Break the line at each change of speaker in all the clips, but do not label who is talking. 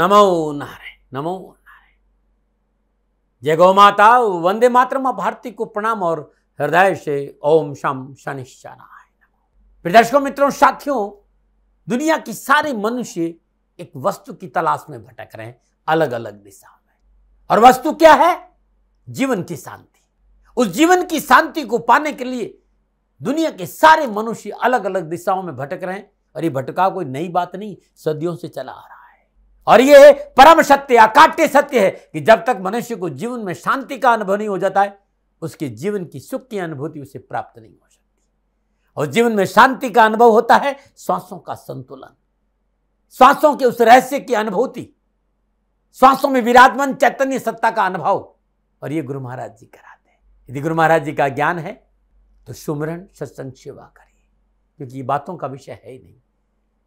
नमो नारायण नमो नारायण जय गौ माता वंदे मातरम भारती को प्रणाम और हृदय से ओम शम शनिश्चनाय दर्शकों मित्रों साथियों दुनिया के सारे मनुष्य एक वस्तु की तलाश में भटक रहे हैं अलग अलग दिशा में और वस्तु क्या है जीवन की शांति उस जीवन की शांति को पाने के लिए दुनिया के सारे मनुष्य अलग अलग दिशाओं में भटक रहे हैं और ये भटकाव कोई नई बात नहीं सदियों से चला आ रहा और यह परम सत्य अकाट्य सत्य है कि जब तक मनुष्य को जीवन में शांति का अनुभव नहीं हो जाता है उसके जीवन की सुख की अनुभूति उसे प्राप्त नहीं हो सकती और जीवन में शांति का अनुभव होता है श्वासों का संतुलन श्वासों के उस रहस्य की अनुभूति श्वासों में विराजमान चैतन्य सत्ता का अनुभव और ये गुरु महाराज जी कराते हैं यदि गुरु महाराज जी का ज्ञान है तो सुमरण सत्संग सेवा करिए क्योंकि ये बातों का विषय है ही नहीं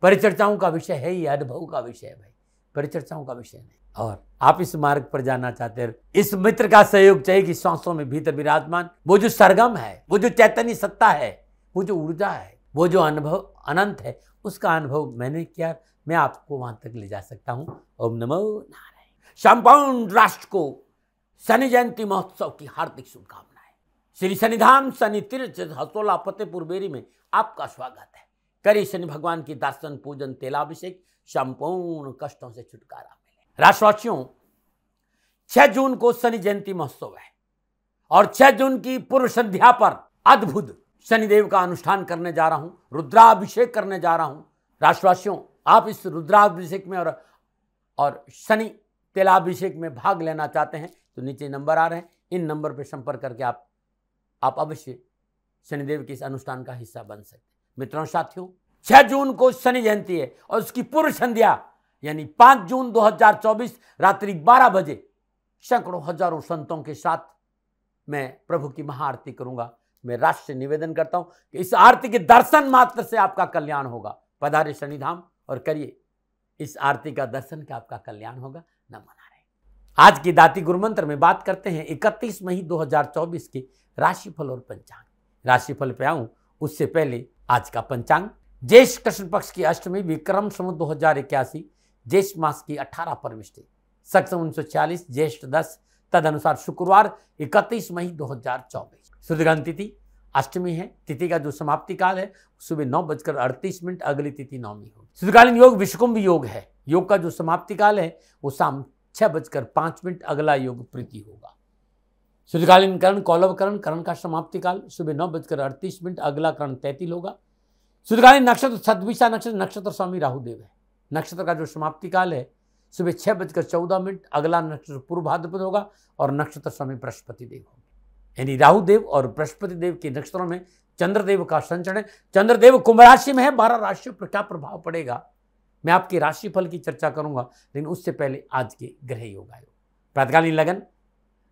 परिचर्चाओं का विषय है ही अनुभव का विषय है भाई परिचर्चाओं का विषय नहीं और आप इस मार्ग पर जाना चाहते हैं इस मित्र का सहयोग चाहिए कि श्वासों में भीतर विराजमान वो जो सरगम है वो जो चैतन्य सत्ता है वो जो ऊर्जा है वो जो अनुभव अनंत है उसका अनुभव मैंने किया मैं आपको वहां तक ले जा सकता हूँ ओम नमो नारायण संपूर्ण राष्ट्र को शनि जयंती महोत्सव की हार्दिक शुभकामनाएं श्री शनिधाम शनि तीर्थ हसोला फतेहपुर बेरी में आपका स्वागत है करी शनि भगवान की दर्शन पूजन तेलाभिषेक संपूर्ण कष्टों से छुटकारा मिले राष्ट्रवासियों छह जून को शनि जयंती महोत्सव है और छह जून की पूर्व संध्या पर अद्भुत शनिदेव का अनुष्ठान करने जा रहा हूं रुद्राभिषेक करने जा रहा हूं राष्ट्रवासियों आप इस रुद्राभिषेक में और और शनि तेलाभिषेक में भाग लेना चाहते हैं तो नीचे नंबर आ रहे हैं इन नंबर पर संपर्क करके आप आप अवश्य शनिदेव के इस अनुष्ठान का हिस्सा बन सकते हैं मित्रों साथियों 6 जून को शनि जयंती है और उसकी पूर्व संध्या यानी 5 जून 2024 रात्रि 12 बजे सैकड़ों हजारों संतों के साथ मैं प्रभु की महाआरती करूंगा मैं राष्ट्र से निवेदन करता हूं कि इस आरती के दर्शन मात्र से आपका कल्याण होगा पधारे शनिधाम और करिए इस आरती का दर्शन के आपका कल्याण होगा न मना रहे आज की दाती गुरुमंत्र में बात करते हैं 31 मई 2024 के राशिफल और पंचांग राशिफल पे आऊं उससे पहले आज का पंचांग ज्येष्ठ कृष्ण पक्ष की अष्टमी विक्रम समुद्र दो हजार इक्यासी ज्येष्ठ मास की अठारह परमिष्टि सक्षम उन्नीस सौ छियालीस ज्येष्ठ दस तद अनुसार शुक्रवार इकतीस मई दो हजार चौबीस सूर्यग्रहण तिथि अष्टमी है तिथि का जो समाप्ति काल है सुबह नौ बजकर अड़तीस मिनट अगली तिथि नौमी होगी सूर्यकालीन योग विश्वकुंभ योग है योग का जो समाप्ति काल है वो शाम छह बजकर पांच मिनट अगला योग प्रीति होगा शीतकालीन करण कौलवकरण करण का समाप्ति काल सुबह नौ बजकर अड़तीस मिनट अगला करण तैतील होगा शीतकालीन नक्षत्र सदविशा नक्षत्र नक्षत्र स्वामी राहुदेव है नक्षत्र का जो समाप्ति काल है सुबह छः बजकर चौदह मिनट अगला नक्षत्र पूर्व भाद्रपद होगा और नक्षत्र स्वामी बृहस्पति देव होंगे यानी राहुदेव और बृहस्पति देव के नक्षत्रों में चंद्रदेव का संचरण है चंद्रदेव कुंभ राशि में है बारह राशियों पर क्या प्रभाव पड़ेगा मैं आपकी राशिफल की चर्चा करूंगा लेकिन उससे पहले आज के ग्रह योग आयोग प्रातकालीन लगन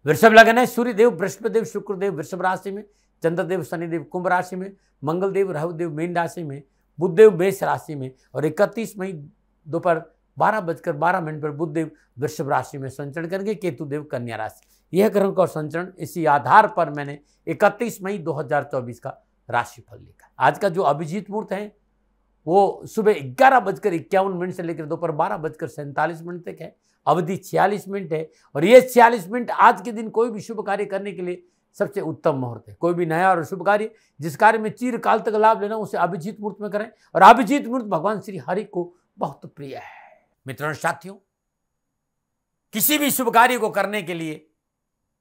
वृषभ लगन है सूर्यदेव बृहस्पतिदेव शुक्रदेव वृषभ राशि में चंद्रदेव शनिदेव कुंभ राशि में मंगलदेव राहुदेव मीन राशि में बुद्धदेव मेष राशि में और इकतीस मई दोपहर बारह बजकर बारह मिनट पर बुद्धदेव वृषभ राशि में संचरण करेंगे केतुदेव कन्या राशि यह ग्रहों का संचरण इसी आधार पर मैंने 31 मई 2024 का राशिफल लिखा आज का जो अभिजीत मुहूर्त है वो सुबह ग्यारह बजकर इक्यावन मिनट से लेकर दोपहर बारह बजकर सैंतालीस मिनट तक है अवधि छियालीस मिनट है और ये छियालीस मिनट आज के दिन कोई भी शुभ कार्य करने के लिए सबसे उत्तम मुहूर्त है कोई भी नया और शुभ कार्य जिस कार्य में चीरकाल तक लाभ लेना उसे अभिजीत मुहूर्त में करें और अभिजीत मुहूर्त भगवान श्री हरि को बहुत प्रिय है मित्रों साथियों किसी भी शुभ कार्य को करने के लिए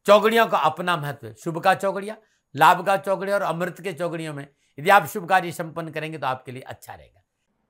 चौगड़ियों का अपना महत्व है शुभ का चौगड़िया लाभ का चौगड़िया और अमृत के चौगड़ियों में यदि आप शुभ कार्य संपन्न करेंगे तो आपके लिए अच्छा रहेगा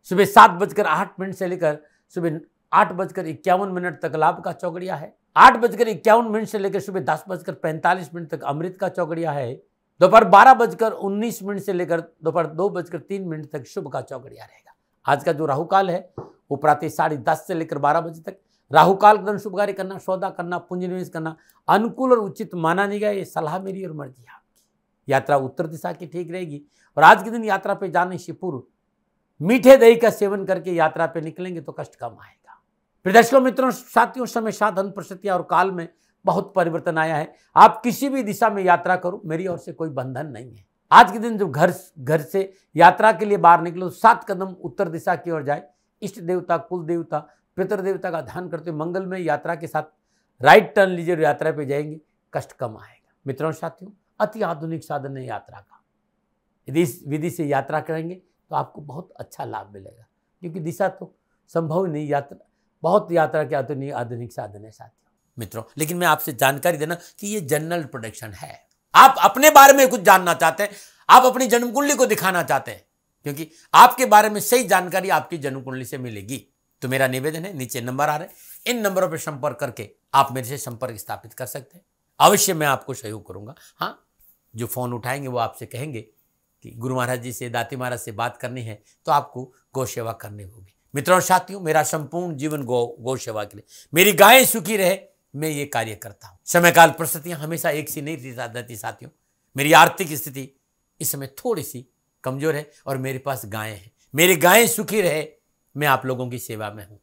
सुबह सात बजकर आठ मिनट से लेकर सुबह आठ बजकर इक्यावन मिनट तक लाभ का चौकड़िया है आठ बजकर इक्यावन मिनट से लेकर सुबह दस बजकर पैंतालीस मिनट तक अमृत का चौकड़िया है दोपहर बारह बजकर उन्नीस मिनट से लेकर दोपहर दो बजकर तीन मिनट तक शुभ का चौकड़िया रहेगा आज का जो राहु काल है वो प्रातः साढ़े दस से लेकर बारह बजे तक राहु काल के शुभ कार्य करना सौदा करना पूंजी निवेश करना अनुकूल और उचित माना नहीं गया ये सलाह मेरी और मर्जी आपकी यात्रा उत्तर दिशा की ठीक रहेगी और आज के दिन यात्रा पे जाने से पूर्व मीठे दही का सेवन करके यात्रा पे निकलेंगे तो कष्ट कम आएगा प्रदर्शकों मित्रों साथियों समय साथ धन और काल में बहुत परिवर्तन आया है आप किसी भी दिशा में यात्रा करो मेरी ओर से कोई बंधन नहीं है आज के दिन जब घर घर से यात्रा के लिए बाहर निकलो तो सात कदम उत्तर दिशा की ओर जाए इष्ट देवता कुल देवता पितृ देवता का ध्यान करते मंगल में यात्रा के साथ राइट टर्न लीजिए और यात्रा पे जाएंगे कष्ट कम आएगा मित्रों साथियों अति आधुनिक साधन है यात्रा का यदि इस विधि से यात्रा करेंगे तो आपको बहुत अच्छा लाभ मिलेगा क्योंकि दिशा तो संभव नहीं यात्रा बहुत यात्रा के आधुनिक तो आधुनिक साधन है साथियों मित्रों लेकिन मैं आपसे जानकारी देना कि ये जनरल प्रोडक्शन है आप अपने बारे में कुछ जानना चाहते हैं आप अपनी जन्म कुंडली को दिखाना चाहते हैं क्योंकि आपके बारे में सही जानकारी आपकी जन्म कुंडली से मिलेगी तो मेरा निवेदन है नीचे नंबर आ रहे हैं इन नंबरों पर संपर्क करके आप मेरे से संपर्क स्थापित कर सकते हैं अवश्य मैं आपको सहयोग करूंगा हाँ जो फ़ोन उठाएंगे वो आपसे कहेंगे कि गुरु महाराज जी से दाती महाराज से बात करनी है तो आपको गौ सेवा करनी होगी मित्रों और साथियों मेरा संपूर्ण जीवन गौ गौ सेवा के लिए मेरी गायें सुखी रहे मैं ये कार्य करता हूँ समयकाल परिस्थितियाँ हमेशा एक सी नहीं रहती साथियों मेरी आर्थिक स्थिति इस समय थोड़ी सी कमज़ोर है और मेरे पास गायें हैं मेरी गायें सुखी रहे मैं आप लोगों की सेवा में हूँ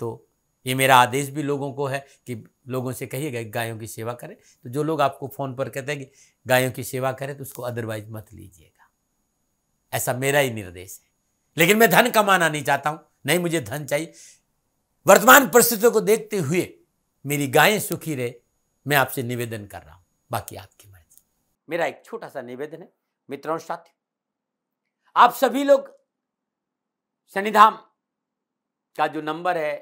तो ये मेरा आदेश भी लोगों को है कि लोगों से कहिएगा गायों की सेवा करें तो जो लोग आपको फ़ोन पर कहते हैं कि गायों की सेवा करें तो उसको अदरवाइज मत लीजिएगा ऐसा मेरा ही निर्देश है लेकिन मैं धन कमाना नहीं चाहता हूँ नहीं मुझे धन चाहिए वर्तमान परिस्थितियों को देखते हुए मेरी गायें सुखी रहे मैं आपसे निवेदन कर रहा हूं बाकी आपकी मर्जी मेरा एक छोटा सा निवेदन है मित्रों साथियों आप सभी लोग शनिधाम का जो नंबर है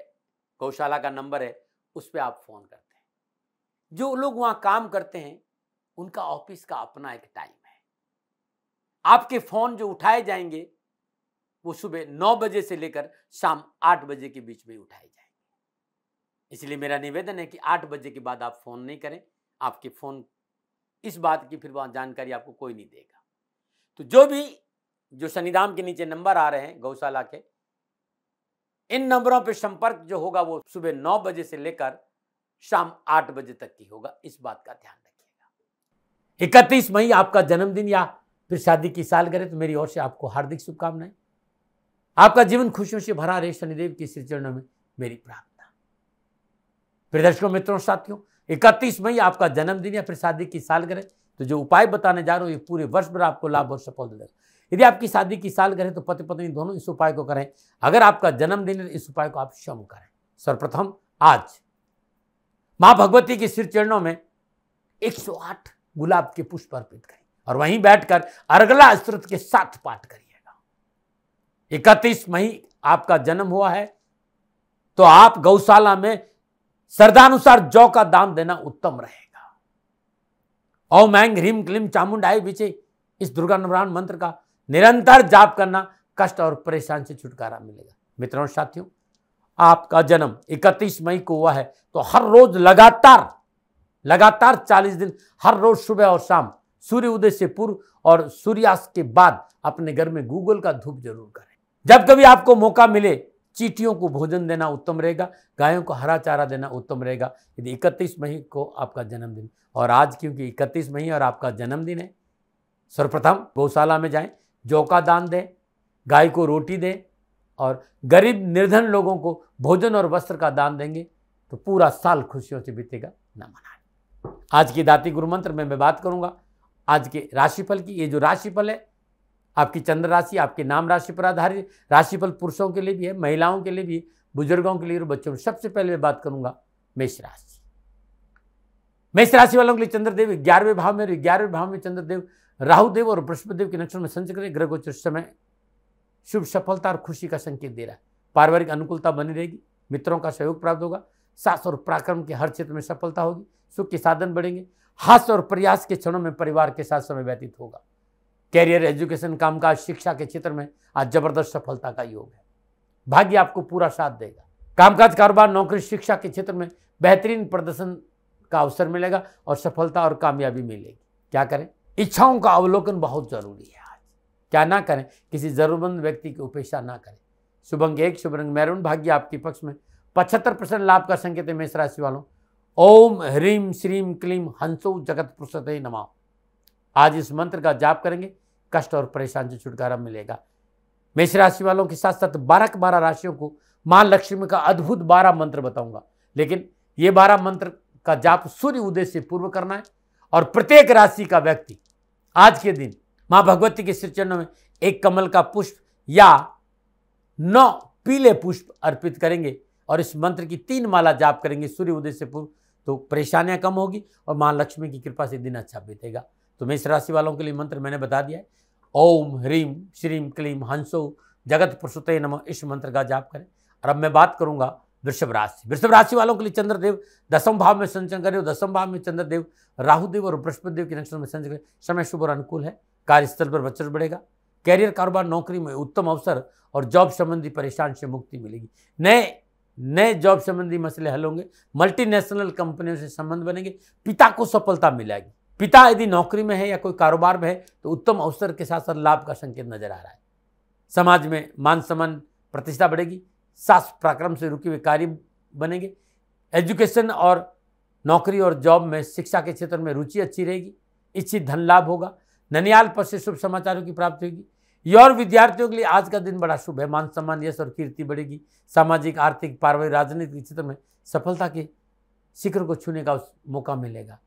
गौशाला का नंबर है उस पर आप फ़ोन करते हैं जो लोग वहां काम करते हैं उनका ऑफिस का अपना एक टाइम है आपके फ़ोन जो उठाए जाएंगे वो सुबह नौ बजे से लेकर शाम आठ बजे के बीच में उठाए जाए इसलिए मेरा निवेदन है कि आठ बजे के बाद आप फ़ोन नहीं करें आपके फ़ोन इस बात की फिर वहाँ जानकारी आपको कोई नहीं देगा तो जो भी जो शनिधाम के नीचे नंबर आ रहे हैं गौशाला के इन नंबरों पर संपर्क जो होगा वो सुबह नौ बजे से लेकर शाम आठ बजे तक की होगा इस बात का ध्यान रखिएगा इकतीस मई आपका जन्मदिन या फिर शादी की साल करें तो मेरी ओर से आपको हार्दिक शुभकामनाएं आपका जीवन खुशियों से भरा रहे शनिदेव के श्री चरणों में मेरी प्रार्थना प्रिय दर्शकों मित्रों साथियों इकतीस मई आपका जन्मदिन या फिर शादी की सालगिरह तो जो उपाय बताने जा रहा हूँ ये पूरे वर्ष भर आपको लाभ और सफल देगा यदि आपकी शादी की साल करें तो पति पत्नी दोनों इस उपाय को करें अगर आपका जन्मदिन है तो इस उपाय को आप शम करें सर्वप्रथम आज माँ भगवती के सिर चरणों में 108 गुलाब के पुष्प अर्पित करें और वहीं बैठकर अर्गला स्त्रोत के साथ पाठ करें इकतीस मई आपका जन्म हुआ है तो आप गौशाला में श्रद्धानुसार जौ का दान देना उत्तम रहेगा ओम मैंग ह्रीम क्लीम चामुंडाई बीचे इस दुर्गा नवरान मंत्र का निरंतर जाप करना कष्ट और परेशान से छुटकारा मिलेगा मित्रों और साथियों आपका जन्म 31 मई को हुआ है तो हर रोज लगातार लगातार 40 दिन हर रोज सुबह और शाम सूर्य उदय से पूर्व और सूर्यास्त के बाद अपने घर में गूगल का धूप जरूर करें जब कभी आपको मौका मिले चीटियों को भोजन देना उत्तम रहेगा गायों को हरा चारा देना उत्तम रहेगा यदि इकतीस मई को आपका जन्मदिन और आज क्योंकि इकतीस मई और आपका जन्मदिन है सर्वप्रथम गौशाला में जाएं जौ का दान दें गाय को रोटी दें और गरीब निर्धन लोगों को भोजन और वस्त्र का दान देंगे तो पूरा साल खुशियों से बीतेगा न मनाएं आज की दाती गुरु मंत्र में मैं बात करूंगा आज के राशिफल की ये जो राशिफल है आपकी चंद्र राशि आपके नाम राशि पर आधारित राशिफल पुरुषों के लिए भी है महिलाओं के लिए भी बुजुर्गों के लिए और बच्चों में सबसे पहले मैं बात करूंगा मेष राशि मेष राशि वालों के लिए चंद्रदेव ग्यारहवें भाव में ग्यारहवें भाव में चंद्रदेव राहुदेव और बृहस्पतिदेव के नक्षत्र में संचय करें ग्रह गोचर समय शुभ सफलता और खुशी का संकेत दे रहा है पारिवारिक अनुकूलता बनी रहेगी मित्रों का सहयोग प्राप्त होगा सास और पराक्रम के हर क्षेत्र में सफलता होगी सुख के साधन बढ़ेंगे हास्य और प्रयास के क्षणों में परिवार के साथ समय व्यतीत होगा कैरियर एजुकेशन कामकाज शिक्षा के क्षेत्र में आज जबरदस्त सफलता का योग है भाग्य आपको पूरा साथ देगा कामकाज कारोबार नौकरी शिक्षा के क्षेत्र में बेहतरीन प्रदर्शन का अवसर मिलेगा और सफलता और कामयाबी मिलेगी क्या करें इच्छाओं का अवलोकन बहुत जरूरी है आज क्या ना करें किसी जरूरतमंद व्यक्ति की उपेक्षा ना करें शुभ एक शुभ रंग मैरून भाग्य आपके पक्ष में पचहत्तर परसेंट लाभ का संकेत है मेष राशि वालों ओम ह्रीम श्रीम क्लीम हंसो जगत पुरुष नमा आज इस मंत्र का जाप करेंगे कष्ट और परेशान से छुटकारा मिलेगा मेष राशि वालों के साथ साथ बारह बारह राशियों को मां लक्ष्मी का अद्भुत बारह मंत्र बताऊंगा लेकिन ये बारह मंत्र का जाप सूर्य उदय से पूर्व करना है और प्रत्येक राशि का व्यक्ति आज के दिन मां भगवती के श्रीचरणों में एक कमल का पुष्प या नौ पीले पुष्प अर्पित करेंगे और इस मंत्र की तीन माला जाप करेंगे सूर्य उदय से पूर्व तो परेशानियां कम होगी और मां लक्ष्मी की कृपा से दिन अच्छा बीतेगा तो मेष राशि वालों के लिए मंत्र मैंने बता दिया है ओम ह्रीम श्रीम क्लीम हंसो जगत पुरुषोत्तय नम इस मंत्र का जाप करें और अब मैं बात करूंगा वृषभ राशि वृषभ राशि वालों के लिए चंद्रदेव दसम भाव में संचरण करें दसम भाव में चंद्रदेव राहुदेव और बृहस्पतिदेव के नक्षत्र में संचरण करें समय शुभ और अनुकूल है कार्यस्थल पर बचत बढ़ेगा कैरियर कारोबार नौकरी में उत्तम अवसर और जॉब संबंधी परेशान से मुक्ति मिलेगी नए नए जॉब संबंधी मसले हल होंगे मल्टीनेशनल कंपनियों से संबंध बनेंगे पिता को सफलता मिलेगी पिता यदि नौकरी में है या कोई कारोबार में है तो उत्तम अवसर के साथ साथ लाभ का संकेत नजर आ रहा है समाज में मान सम्मान प्रतिष्ठा बढ़ेगी सास पराक्रम से रुके हुए कार्य बनेंगे एजुकेशन और नौकरी और जॉब में शिक्षा के क्षेत्र में रुचि अच्छी रहेगी इच्छित धन लाभ होगा ननियाल पर से शुभ समाचारों की प्राप्ति होगी यौर विद्यार्थियों के लिए आज का दिन बड़ा शुभ है मान सम्मान यश और कीर्ति बढ़ेगी सामाजिक आर्थिक पारिवारिक राजनीतिक क्षेत्र में सफलता के शिखर को छूने का मौका मिलेगा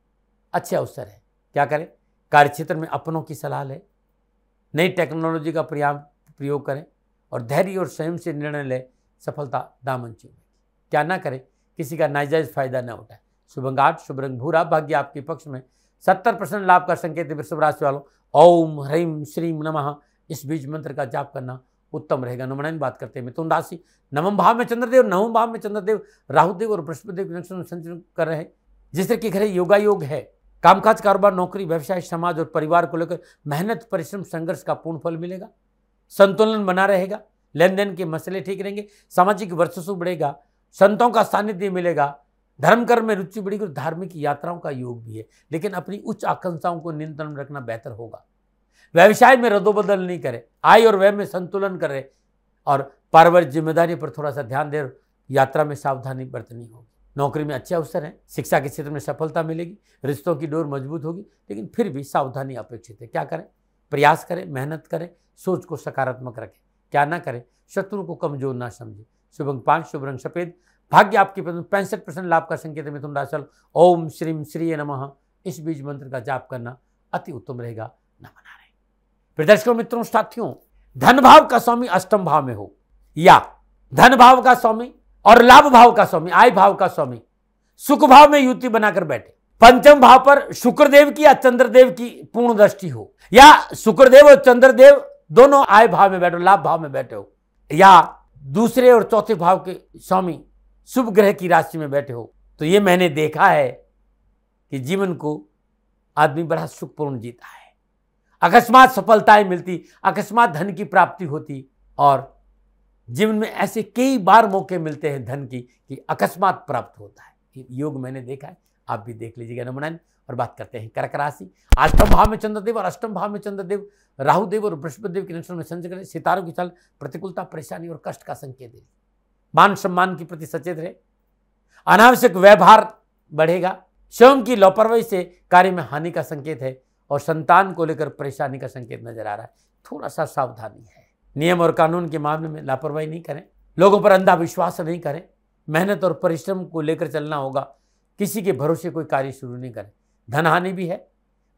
अच्छे अवसर है क्या करें कार्यक्षेत्र में अपनों की सलाह लें नई टेक्नोलॉजी का प्रयोग करें और धैर्य और स्वयं से निर्णय लें सफलता दामन चूमेगी क्या ना करें किसी का नाजायज फायदा ना उठाए शुभंगाट शुभ रंग भूरा भाग्य आपके पक्ष में सत्तर परसेंट लाभ का संकेत वृषभ राशि वालों ओम ह्रीम श्रीम नमः इस बीज मंत्र का जाप करना उत्तम रहेगा नमनायन बात करते हैं मिथुन राशि नवम भाव में चंद्रदेव नवम भाव में चंद्रदेव राहुदेव और बृहस्पतिदेव संचरण कर रहे हैं जिस तरह की घरे योगा योग है कामकाज कारोबार नौकरी व्यवसाय समाज और परिवार को लेकर मेहनत परिश्रम संघर्ष का पूर्ण फल मिलेगा संतुलन बना रहेगा लेन देन के मसले ठीक रहेंगे सामाजिक वर्चस्व बढ़ेगा संतों का सानिध्य मिलेगा धर्म कर्म में रुचि बढ़ेगी और धार्मिक यात्राओं का योग भी है लेकिन अपनी उच्च आकांक्षाओं को नियंत्रण में रखना बेहतर होगा व्यवसाय में रदोबदल नहीं करें आय और व्यय में संतुलन करें और पारिवारिक जिम्मेदारी पर थोड़ा सा ध्यान दें यात्रा में सावधानी बरतनी होगी नौकरी में अच्छे अवसर हैं शिक्षा के क्षेत्र में सफलता मिलेगी रिश्तों की डोर मजबूत होगी लेकिन फिर भी सावधानी अपेक्षित है क्या करें प्रयास करें मेहनत करें सोच को सकारात्मक रखें क्या ना करें शत्रु को कमजोर ना समझें शुभ अंक पाँच शुभ रंग सफेद भाग्य आपके पैंसठ परसेंट लाभ का संकेत है मिथुन राशि ओम श्रीम श्री नम इस बीज मंत्र का जाप करना अति उत्तम रहेगा न मना रहे फिर दर्शकों मित्रों साथियों धन भाव का स्वामी अष्टम भाव में हो या धन भाव का स्वामी और लाभ भाव का स्वामी आय भाव का स्वामी सुख भाव में युति बनाकर बैठे पंचम भाव पर शुक्रदेव की या चंद्रदेव की पूर्ण दृष्टि हो या शुक्रदेव और चंद्रदेव दोनों आय भाव में बैठो लाभ भाव में बैठे हो या दूसरे और चौथे भाव के स्वामी शुभ ग्रह की राशि में बैठे हो तो ये मैंने देखा है कि जीवन को आदमी बड़ा सुखपूर्ण जीता है अकस्मात सफलताएं मिलती अकस्मात धन की प्राप्ति होती और जीवन में ऐसे कई बार मौके मिलते हैं धन की कि अकस्मात प्राप्त होता है योग मैंने देखा है आप भी देख लीजिएगा नमनान और बात करते हैं कर्क राशि अष्टम तो भाव में चंद्रदेव और अष्टम भाव में चंद्रदेव राहु देव और बृहस्पतिदेव के नक्षत्र में करें सितारों की चल प्रतिकूलता परेशानी और कष्ट का संकेत है मान सम्मान के प्रति सचेत रहे अनावश्यक व्यवहार बढ़ेगा स्वयं की लापरवाही से कार्य में हानि का संकेत है और संतान को लेकर परेशानी का संकेत नजर आ रहा है थोड़ा सा सावधानी है नियम और कानून के मामले में लापरवाही नहीं करें लोगों पर अंधा विश्वास नहीं करें मेहनत और परिश्रम को लेकर चलना होगा किसी के भरोसे कोई कार्य शुरू नहीं करें धन हानि भी है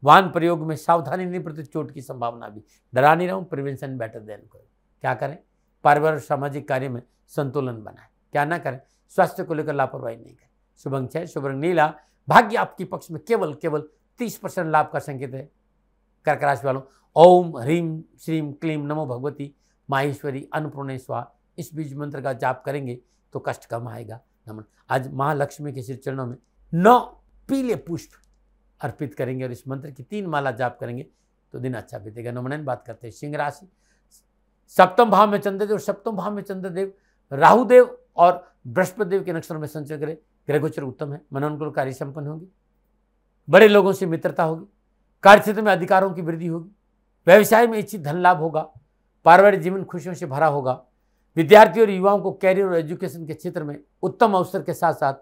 वाहन प्रयोग में सावधानी नहीं पड़ती तो चोट की संभावना भी डरा नहीं रहा प्रिवेंशन बेटर देन को क्या करें पारिवारिक सामाजिक कार्य में संतुलन बनाए क्या ना करें स्वास्थ्य को लेकर लापरवाही नहीं करें शुभंग छः शुभंग नीला भाग्य आपके पक्ष में केवल केवल तीस परसेंट लाभ का संकेत है कर्क राशि वालों ओम ह्रीम श्रीम क्लीम नमो भगवती माहेश्वरी अन्नपूर्णेश्वर इस बीज मंत्र का जाप करेंगे तो कष्ट कम आएगा नमन आज महालक्ष्मी के श्री चरणों में नौ पीले पुष्प अर्पित करेंगे और इस मंत्र की तीन माला जाप करेंगे तो दिन अच्छा बीतेगा नमन बात करते हैं सिंह राशि सप्तम भाव में चंद्रदेव सप्तम भाव में चंद्रदेव राहुदेव और बृहस्पतिदेव के नक्षत्रों में संचय करें ग्रहगोचर उत्तम है मनोनुकूल कार्य संपन्न होंगे बड़े लोगों से मित्रता होगी कार्यक्षेत्र में अधिकारों की वृद्धि होगी व्यवसाय में इच्छित धन लाभ होगा पारिवारिक जीवन खुशियों से भरा होगा विद्यार्थियों और युवाओं को कैरियर और एजुकेशन के क्षेत्र में उत्तम अवसर के साथ साथ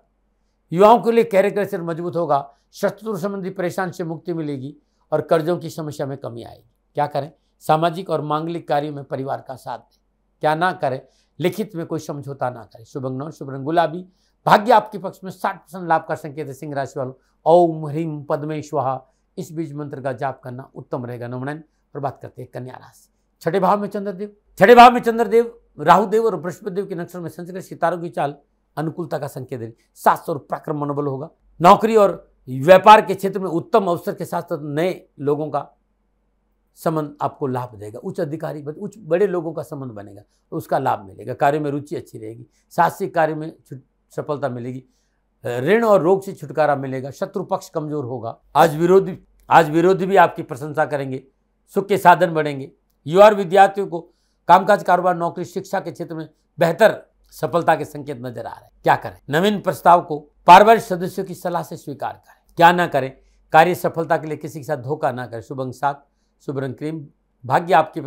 युवाओं के लिए कैरियर कैसे मजबूत होगा शत्रु संबंधी परेशान से मुक्ति मिलेगी और कर्जों की समस्या में कमी आएगी क्या करें सामाजिक और मांगलिक कार्यों में परिवार का साथ दें क्या ना करें लिखित में कोई समझौता ना करें शुभ नौ शुभ रंग गुलाबी भाग्य आपके पक्ष में साठ परसेंट लाभ का संकेत है सिंह राशि वालों ओम ह्रीम पद्मेश्वहा इस बीज मंत्र का जाप करना उत्तम रहेगा नमन और बात करते हैं कन्या राशि छठे भाव में चंद्रदेव छठे भाव में चंद्रदेव राहुदेव और बृहस्पतिदेव के नक्षत्र में संस्कृत सितारों की चाल अनुकूलता का संकेत दे शास्त्र सात और पराक्रम मनोबल होगा नौकरी और व्यापार के क्षेत्र में उत्तम अवसर के साथ साथ नए लोगों का संबंध आपको लाभ देगा उच्च अधिकारी उच्च बड़े लोगों का संबंध बनेगा तो उसका लाभ मिलेगा कार्य में रुचि अच्छी रहेगी साहसिक कार्य में सफलता मिलेगी ऋण और रोग से छुटकारा मिलेगा शत्रु पक्ष कमजोर होगा आज विरोधी आज विरोधी भी आपकी प्रशंसा करेंगे सुख के साधन बढ़ेंगे युवा विद्यार्थियों को कामकाज कारोबार नौकरी शिक्षा के क्षेत्र में बेहतर सफलता के संकेत नजर आ रहे हैं क्या करें नवीन प्रस्ताव को पारिवारिक सदस्यों की सलाह से स्वीकार करें क्या ना करें कार्य सफलता के लिए किसी के साथ धोखा ना करें शुभ अंक सात शुभ रंग क्रीम भाग्य आपके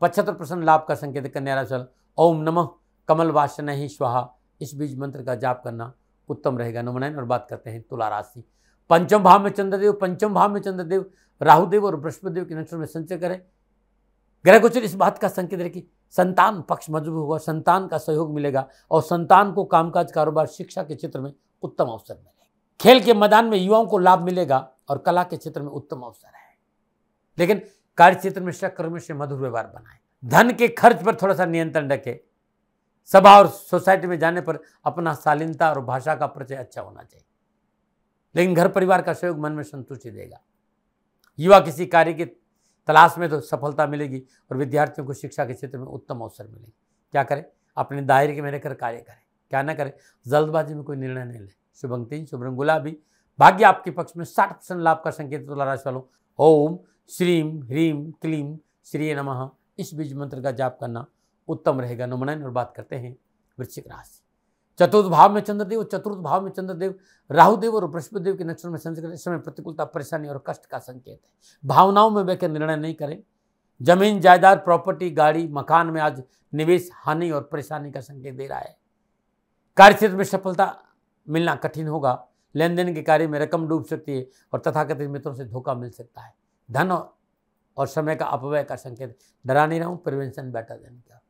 पचहत्तर परसेंट लाभ का संकेत कन्या राशि ओम नमः कमल वासन ही स्वाहा इस बीज मंत्र का जाप करना उत्तम रहेगा नमनायन और बात करते हैं तुला राशि पंचम भाव में चंद्रदेव पंचम भाव में चंद्रदेव राहुदेव और बृहस्पतिदेव के नक्षत्र में संचय करें ग्रह गोचर इस बात का संकेत है कि संतान पक्ष मजबूत होगा संतान का सहयोग मिलेगा और संतान को कामकाज कारोबार शिक्षा के क्षेत्र में उत्तम अवसर मिलेगा खेल के मैदान में युवाओं को लाभ मिलेगा और कला के क्षेत्र में उत्तम अवसर है लेकिन कार्य क्षेत्र में सक्रम से मधुर व्यवहार बनाए धन के खर्च पर थोड़ा सा नियंत्रण रखे सभा और सोसाइटी में जाने पर अपना शालीनता और भाषा का परिचय अच्छा होना चाहिए लेकिन घर परिवार का सहयोग मन में संतुष्टि देगा युवा किसी कार्य के तलाश में तो सफलता मिलेगी और विद्यार्थियों को शिक्षा के क्षेत्र में उत्तम अवसर मिलेंगे क्या करें अपने दायरे के में रहकर कार्य करें क्या ना करें जल्दबाजी में कोई निर्णय नहीं लें शुभंग शुभ रंग गुलाबी भाग्य आपके पक्ष में साठ परसेंट लाभ का संकेत तुला तो राशि वालों ओम श्रीम ह्रीम क्लीम श्री नमः इस बीज मंत्र का जाप करना उत्तम रहेगा नमनयन और बात करते हैं वृश्चिक राशि चतुर्थ भाव में चंद्रदेव चतुर्थ भाव में चंद्रदेव राहुदेव और बृहस्पतिदेव के नक्षत्र में संचरित इस समय प्रतिकूलता परेशानी और कष्ट का संकेत है भावनाओं में बहकर निर्णय नहीं करें जमीन जायदाद प्रॉपर्टी गाड़ी मकान में आज निवेश हानि और परेशानी का संकेत दे रहा है कार्य क्षेत्र में सफलता मिलना कठिन होगा लेन देन के कार्य में रकम डूब सकती है और तथाकथित मित्रों से धोखा मिल सकता है धन और समय का अपव्यय का संकेत डरा नहीं रहा हूँ प्रिवेंशन बेटर देन का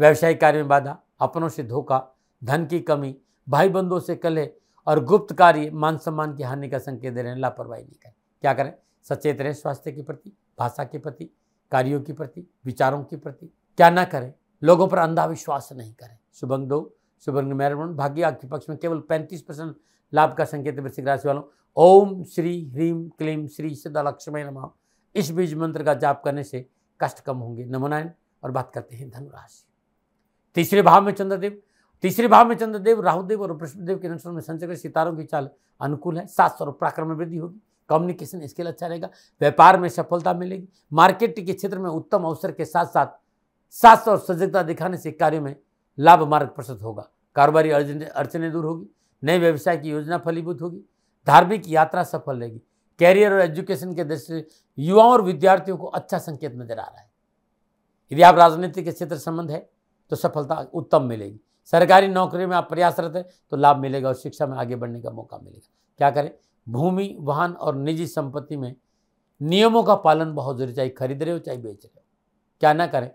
व्यवसायिक कार्य में बाधा अपनों से धोखा धन की कमी भाई बंधुओं से कले और गुप्त कार्य मान सम्मान की हानि का संकेत दे रहे हैं लापरवाही नहीं करें क्या करें सचेत रहें स्वास्थ्य के प्रति भाषा के प्रति कार्यों के प्रति विचारों के प्रति क्या ना करें लोगों पर अंधा विश्वास नहीं करें शुभंग दो शुभंग मैरमण भाग्य आपके पक्ष में केवल पैंतीस परसेंट लाभ का संकेत वृश्चिक राशि वालों ओम श्री ह्रीम क्लीम श्री सदा लक्ष्मी नमा इस बीज मंत्र का जाप करने से कष्ट कम होंगे नमोनायन और बात करते हैं धनुराशि तीसरे भाव में चंद्रदेव तीसरे भाव में चंद्रदेव राहुदेव और बृहस्पतिदेव के अनुसार में संचय सितारों की चाल अनुकूल है शास्त्र और पराक्रम में वृद्धि होगी कम्युनिकेशन स्किल अच्छा रहेगा व्यापार में सफलता मिलेगी मार्केट के क्षेत्र में उत्तम अवसर के साथ साथ शास्त्र और सजगता दिखाने से कार्यों में लाभ मार्ग प्रशस्त होगा कारोबारी अड़चने दूर होगी नए व्यवसाय की योजना फलीभूत होगी धार्मिक यात्रा सफल रहेगी कैरियर और एजुकेशन के दृष्टि युवाओं और विद्यार्थियों को अच्छा संकेत नजर आ रहा है यदि आप राजनीति के क्षेत्र संबंध है तो सफलता उत्तम मिलेगी सरकारी नौकरी में आप प्रयासरत हैं तो लाभ मिलेगा और शिक्षा में आगे बढ़ने का मौका मिलेगा क्या करें भूमि वाहन और निजी संपत्ति में नियमों का पालन बहुत जरूरी चाहे खरीद रहे हो चाहे बेच रहे हो क्या ना करें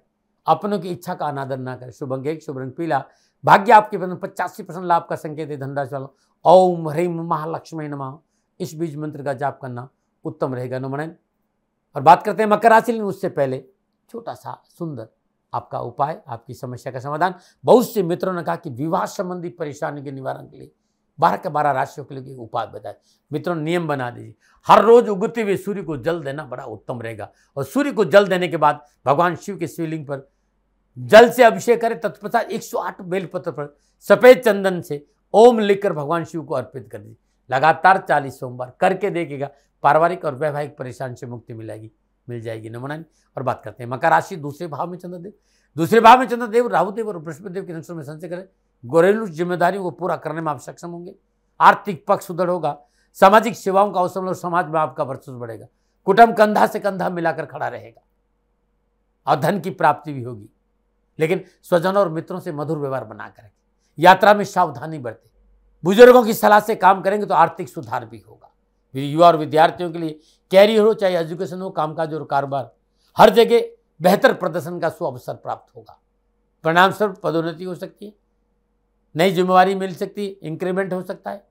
अपनों की इच्छा का अनादर ना करें शुभ एक शुभ रंग पीला भाग्य आपके बंधन पचासी परसेंट लाभ का संकेत है धनराशि वालों ओम ह्रीम महालक्ष्मी नमा इस बीज मंत्र का जाप करना उत्तम रहेगा नुमणन और बात करते हैं मकर राशि उससे पहले छोटा सा सुंदर आपका उपाय आपकी समस्या का समाधान बहुत से मित्रों ने कहा कि विवाह संबंधी परेशानी के निवारण के लिए बारह के बारह राशियों के लिए उपाय बताए मित्रों नियम बना दीजिए हर रोज उगते हुए सूर्य को जल देना बड़ा उत्तम रहेगा और सूर्य को जल देने के बाद भगवान शिव के शिवलिंग पर जल से अभिषेक करें तत्पश्चात 108 बेलपत्र पर सफेद चंदन से ओम लिखकर भगवान शिव को अर्पित कर दीजिए लगातार चालीस सोमवार करके देखेगा पारिवारिक और वैवाहिक परेशान से मुक्ति मिलेगी मिल जाएगी नमनानी और बात करते हैं मकर राशि दूसरे भाव में चंद्रदेव दूसरे भाव में चंद्रदेव राहुदेव और बृहस्पतिदेव के नक्षत्र में संचय करें घरेलू जिम्मेदारियों को पूरा करने में आप सक्षम होंगे आर्थिक पक्ष सुदृढ़ होगा सामाजिक सेवाओं का अवसर और समाज में आपका वर्चस्व बढ़ेगा कुटुंब कंधा से कंधा मिलाकर खड़ा रहेगा और धन की प्राप्ति भी होगी लेकिन स्वजनों और मित्रों से मधुर व्यवहार बना कर यात्रा में सावधानी बरते बुजुर्गों की सलाह से काम करेंगे तो आर्थिक सुधार भी होगा युवा और विद्यार्थियों के लिए कैरियर हो चाहे एजुकेशन हो कामकाज और कारोबार हर जगह बेहतर प्रदर्शन का सु अवसर प्राप्त होगा परिणाम स्वरूप पदोन्नति हो सकती है नई जिम्मेवारी मिल सकती है इंक्रीमेंट हो सकता है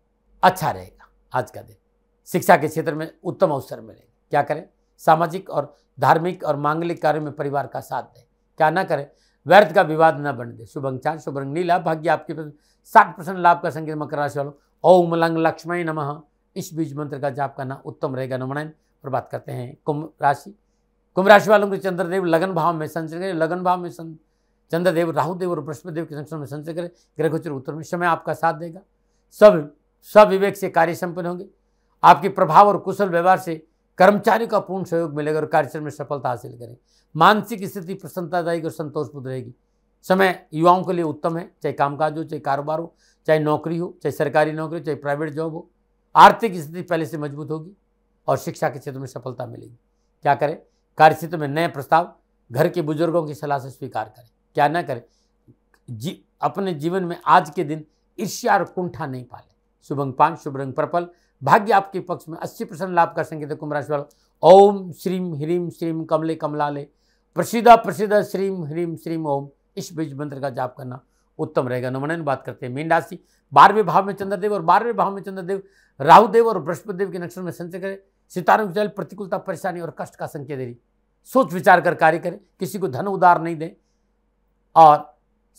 अच्छा रहेगा आज का दिन शिक्षा के क्षेत्र में उत्तम अवसर मिलेंगे क्या करें सामाजिक और धार्मिक और मांगलिक कार्य में परिवार का साथ दें क्या ना करें व्यर्थ का विवाद न बन दे शुभ अंचान शुभ रंग नीला भाग्य आपके पास साठ परसेंट लाभ का संकेत मकर राशि वालों ओम लंग लक्ष्मण नमः इस बीज मंत्र का जाप करना उत्तम रहेगा नमन और बात करते हैं कुंभ राशि कुंभ राशि वालों के चंद्रदेव लगन भाव में संचय करें लगन भाव में चंद्रदेव राहुदेव और बृहस्पतिदेव के संरक्षण में संचय करें ग्रह गोचर उत्तर में समय आपका साथ देगा सब सब विवेक से कार्य संपन्न होंगे आपके प्रभाव और कुशल व्यवहार से कर्मचारी का पूर्ण सहयोग मिलेगा और कार्यक्रम में सफलता हासिल करें मानसिक स्थिति प्रसन्नतादायी और संतोषपूर्ण रहेगी समय युवाओं के लिए उत्तम है चाहे कामकाज हो चाहे कारोबार हो चाहे नौकरी हो चाहे सरकारी नौकरी हो चाहे प्राइवेट जॉब हो आर्थिक स्थिति पहले से मजबूत होगी और शिक्षा के क्षेत्र में सफलता मिलेगी क्या करें कार्यक्षेत्र में नए प्रस्ताव घर के बुजुर्गों की सलाह से स्वीकार करें क्या ना करें जी अपने जीवन में आज के दिन ईर्ष्या और कुंठा नहीं पालें शुभ अंग पान शुभ रंग पर्पल भाग्य आपके पक्ष में अस्सी परसेंट लाभ कर संकेत कुंभ राशि वालों ओम श्रीम ह्रीम श्रीम कमले कमलाले प्रसिद्ध प्रसिद्ध श्रीम ह्रीम श्रीम ओम इस बीज मंत्र का जाप करना उत्तम रहेगा नमनन बात करते हैं मीन राशि बारहवें भाव में चंद्रदेव और बारहवें भाव में चंद्रदेव राहुदेव और बृहस्पतिदेव के नक्षत्र में संचय करें सितारों की जल प्रतिकूलता परेशानी और कष्ट का संकेत दे रही सोच विचार कर कार्य करें किसी को धन उधार नहीं दें और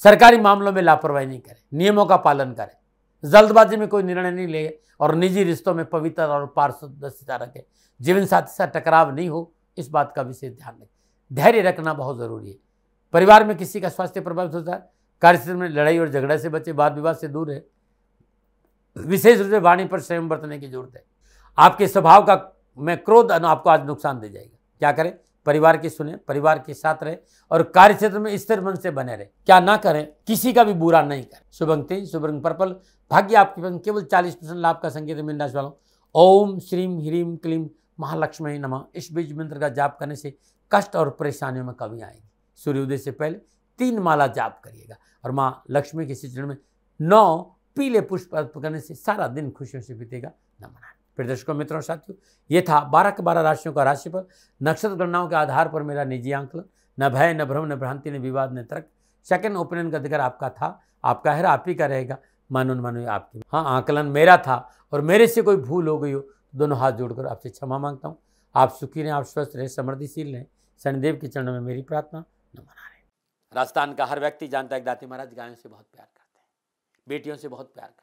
सरकारी मामलों में लापरवाही नहीं करें नियमों का पालन करें जल्दबाजी में कोई निर्णय नहीं ले और निजी रिश्तों में पवित्र और पारदर्शिता रखें जीवन साथी से टकराव नहीं हो इस बात का विशेष ध्यान रखें धैर्य रखना बहुत ज़रूरी है परिवार में किसी का स्वास्थ्य प्रभावित होता है कार्यस्थल में लड़ाई और झगड़े से बचे वाद विवाद से दूर है विशेष रूप से वाणी पर संयम बरतने की जरूरत है आपके स्वभाव का में क्रोध आपको आज नुकसान दे जाएगा क्या करें परिवार की सुने परिवार के साथ रहे और कार्य क्षेत्र में स्थिर मन से बने रहे क्या ना करें किसी का भी बुरा नहीं करें शुभ अंग तेज शुभ रंग पर्पल भाग्य आपके पास केवल चालीस परसेंट लाभ का संकेत मिल रहा है ओम श्रीम ह्रीम क्लीम महालक्ष्मी नमः इस बीज मंत्र का जाप करने से कष्ट और परेशानियों में कमी आएगी सूर्योदय से पहले तीन माला जाप करिएगा और माँ लक्ष्मी के चित्रण में नौ पीले पुष्प अर्प करने से सारा दिन खुशियों से बीतेगा नमन फिर दर्शकों मित्रों और साथियों ये था बारह के बारह राशियों का राशिफल नक्षत्र गणनाओं के आधार पर मेरा निजी आंकलन न भय न भ्रम न भ्रांति न विवाद न तर्क सेकंड ओपिनियन का अधिकार आपका था आपका है आप ही का रहेगा मानो मानो आपकी हाँ आंकलन मेरा था और मेरे से कोई भूल हो गई हो दोनों हाथ जोड़कर आपसे क्षमा मांगता हूँ आप सुखी रहें आप स्वस्थ रहें समृद्धिशील रहें शनिदेव के चरणों में मेरी प्रार्थना नमना रहे राजस्थान का हर व्यक्ति जानता है दाती महाराज गायों से बहुत प्यार करते हैं बेटियों से बहुत प्यार करते हैं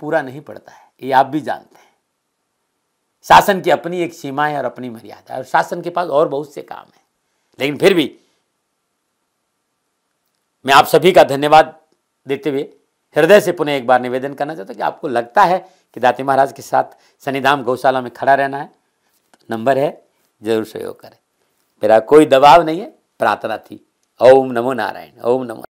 पूरा नहीं पड़ता है ये आप भी जानते हैं शासन की अपनी एक सीमा है और अपनी मर्यादा है और शासन के पास और बहुत से काम है लेकिन फिर भी मैं आप सभी का धन्यवाद देते हुए हृदय से पुनः एक बार निवेदन करना चाहता हूँ कि आपको लगता है कि दाते महाराज के साथ सनिधाम गौशाला में खड़ा रहना है तो नंबर है जरूर सहयोग करें मेरा कोई दबाव नहीं है प्रार्थना थी ओम नमो नारायण ओम नमो